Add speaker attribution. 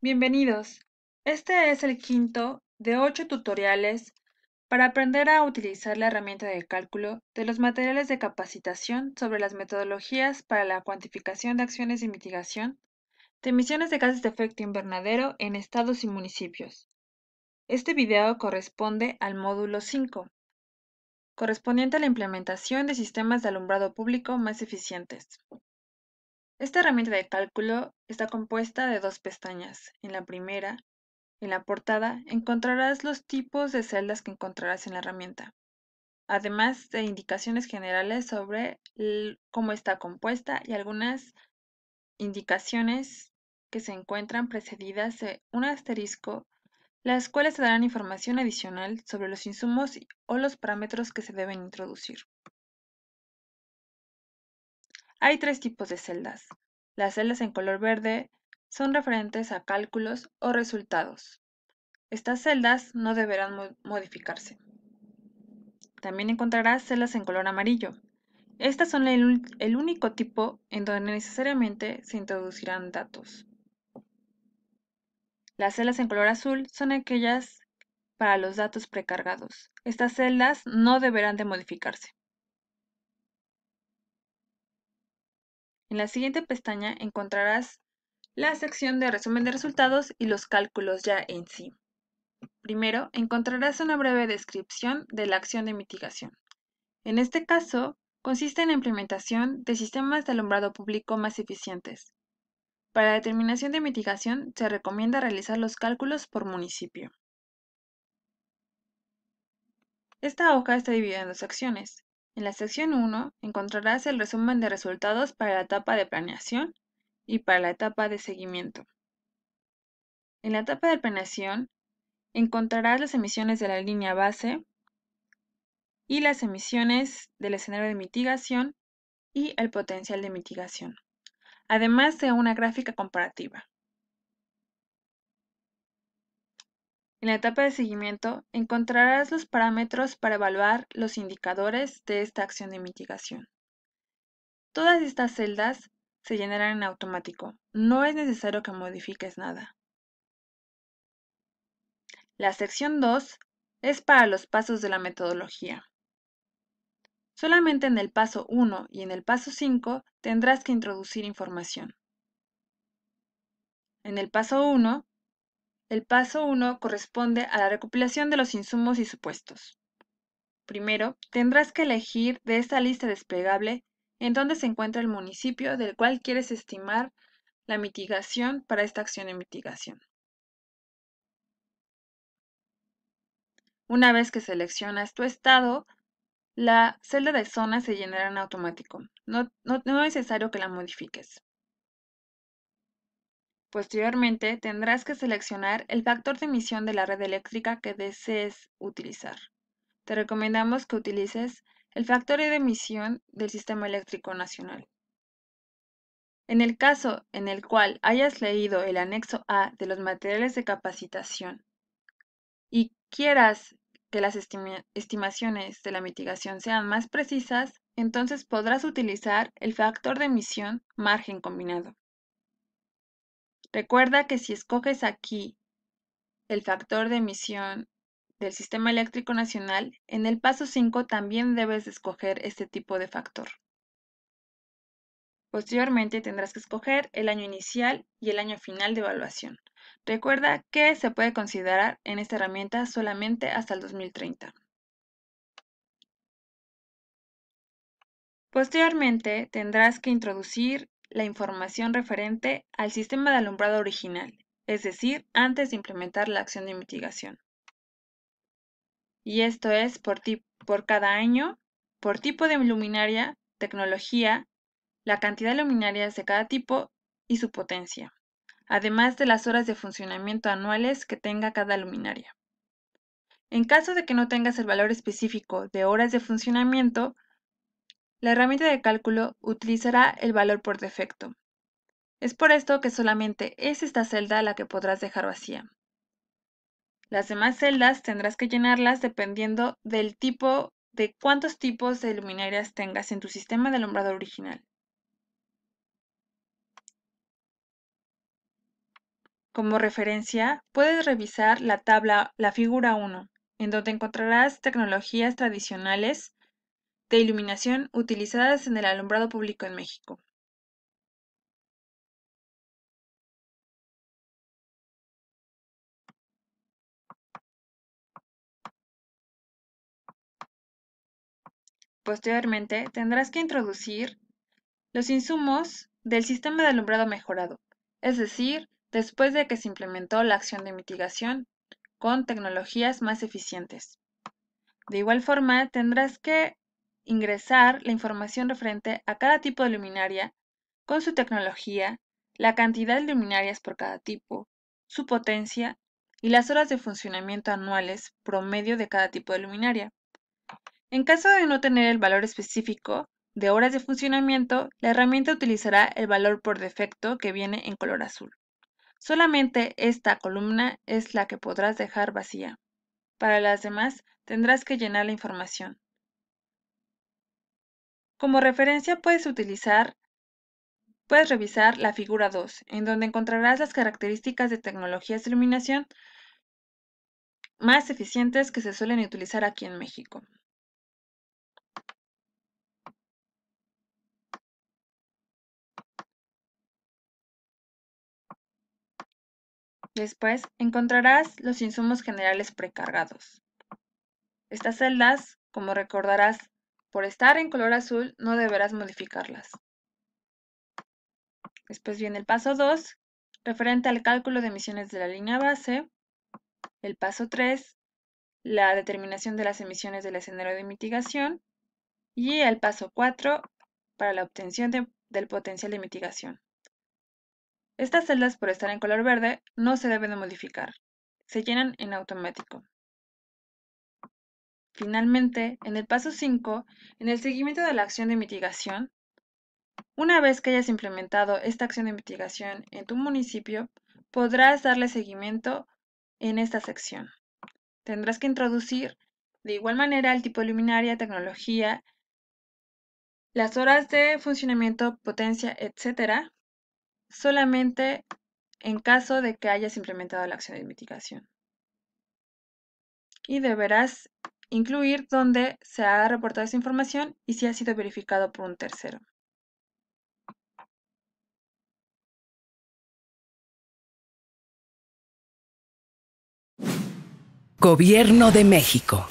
Speaker 1: Bienvenidos. Este es el quinto de ocho tutoriales para aprender a utilizar la herramienta de cálculo de los materiales de capacitación sobre las metodologías para la cuantificación de acciones de mitigación de emisiones de gases de efecto invernadero en estados y municipios. Este video corresponde al módulo 5, correspondiente a la implementación de sistemas de alumbrado público más eficientes. Esta herramienta de cálculo está compuesta de dos pestañas. En la primera, en la portada, encontrarás los tipos de celdas que encontrarás en la herramienta, además de indicaciones generales sobre cómo está compuesta y algunas indicaciones que se encuentran precedidas de un asterisco, las cuales te darán información adicional sobre los insumos o los parámetros que se deben introducir. Hay tres tipos de celdas. Las celdas en color verde son referentes a cálculos o resultados. Estas celdas no deberán modificarse. También encontrarás celdas en color amarillo. Estas son el, el único tipo en donde necesariamente se introducirán datos. Las celdas en color azul son aquellas para los datos precargados. Estas celdas no deberán de modificarse. En la siguiente pestaña encontrarás la sección de resumen de resultados y los cálculos ya en sí. Primero, encontrarás una breve descripción de la acción de mitigación. En este caso, consiste en la implementación de sistemas de alumbrado público más eficientes. Para determinación de mitigación, se recomienda realizar los cálculos por municipio. Esta hoja está dividida en dos secciones. En la sección 1 encontrarás el resumen de resultados para la etapa de planeación y para la etapa de seguimiento. En la etapa de planeación encontrarás las emisiones de la línea base y las emisiones del escenario de mitigación y el potencial de mitigación, además de una gráfica comparativa. En la etapa de seguimiento encontrarás los parámetros para evaluar los indicadores de esta acción de mitigación. Todas estas celdas se llenarán en automático, no es necesario que modifiques nada. La sección 2 es para los pasos de la metodología. Solamente en el paso 1 y en el paso 5 tendrás que introducir información. En el paso 1 el paso 1 corresponde a la recopilación de los insumos y supuestos. Primero, tendrás que elegir de esta lista desplegable en dónde se encuentra el municipio del cual quieres estimar la mitigación para esta acción de mitigación. Una vez que seleccionas tu estado, la celda de zona se llenará en automático. no es necesario que la modifiques. Posteriormente, tendrás que seleccionar el factor de emisión de la red eléctrica que desees utilizar. Te recomendamos que utilices el factor de emisión del Sistema Eléctrico Nacional. En el caso en el cual hayas leído el anexo A de los materiales de capacitación y quieras que las estimaciones de la mitigación sean más precisas, entonces podrás utilizar el factor de emisión margen combinado. Recuerda que si escoges aquí el factor de emisión del Sistema Eléctrico Nacional, en el paso 5 también debes escoger este tipo de factor. Posteriormente tendrás que escoger el año inicial y el año final de evaluación. Recuerda que se puede considerar en esta herramienta solamente hasta el 2030. Posteriormente tendrás que introducir la información referente al sistema de alumbrado original, es decir, antes de implementar la acción de mitigación. Y esto es por, por cada año, por tipo de luminaria, tecnología, la cantidad de luminarias de cada tipo y su potencia, además de las horas de funcionamiento anuales que tenga cada luminaria. En caso de que no tengas el valor específico de horas de funcionamiento, la herramienta de cálculo utilizará el valor por defecto. Es por esto que solamente es esta celda la que podrás dejar vacía. Las demás celdas tendrás que llenarlas dependiendo del tipo de cuántos tipos de luminarias tengas en tu sistema de alumbrado original. Como referencia, puedes revisar la tabla La Figura 1, en donde encontrarás tecnologías tradicionales de iluminación utilizadas en el alumbrado público en México. Posteriormente, tendrás que introducir los insumos del sistema de alumbrado mejorado, es decir, después de que se implementó la acción de mitigación con tecnologías más eficientes. De igual forma, tendrás que ingresar la información referente a cada tipo de luminaria, con su tecnología, la cantidad de luminarias por cada tipo, su potencia y las horas de funcionamiento anuales promedio de cada tipo de luminaria. En caso de no tener el valor específico de horas de funcionamiento, la herramienta utilizará el valor por defecto que viene en color azul. Solamente esta columna es la que podrás dejar vacía. Para las demás, tendrás que llenar la información. Como referencia puedes utilizar Puedes revisar la figura 2, en donde encontrarás las características de tecnologías de iluminación más eficientes que se suelen utilizar aquí en México. Después encontrarás los insumos generales precargados. Estas celdas, como recordarás por estar en color azul, no deberás modificarlas. Después viene el paso 2, referente al cálculo de emisiones de la línea base. El paso 3, la determinación de las emisiones del escenario de mitigación. Y el paso 4, para la obtención del potencial de mitigación. Estas celdas, por estar en color verde, no se deben modificar. Se llenan en automático. Finalmente, en el paso 5, en el seguimiento de la acción de mitigación, una vez que hayas implementado esta acción de mitigación en tu municipio, podrás darle seguimiento en esta sección. Tendrás que introducir de igual manera el tipo de luminaria, tecnología, las horas de funcionamiento, potencia, etc. Solamente en caso de que hayas implementado la acción de mitigación. Y deberás incluir dónde se ha reportado esa información y si ha sido verificado por un tercero. Gobierno de México.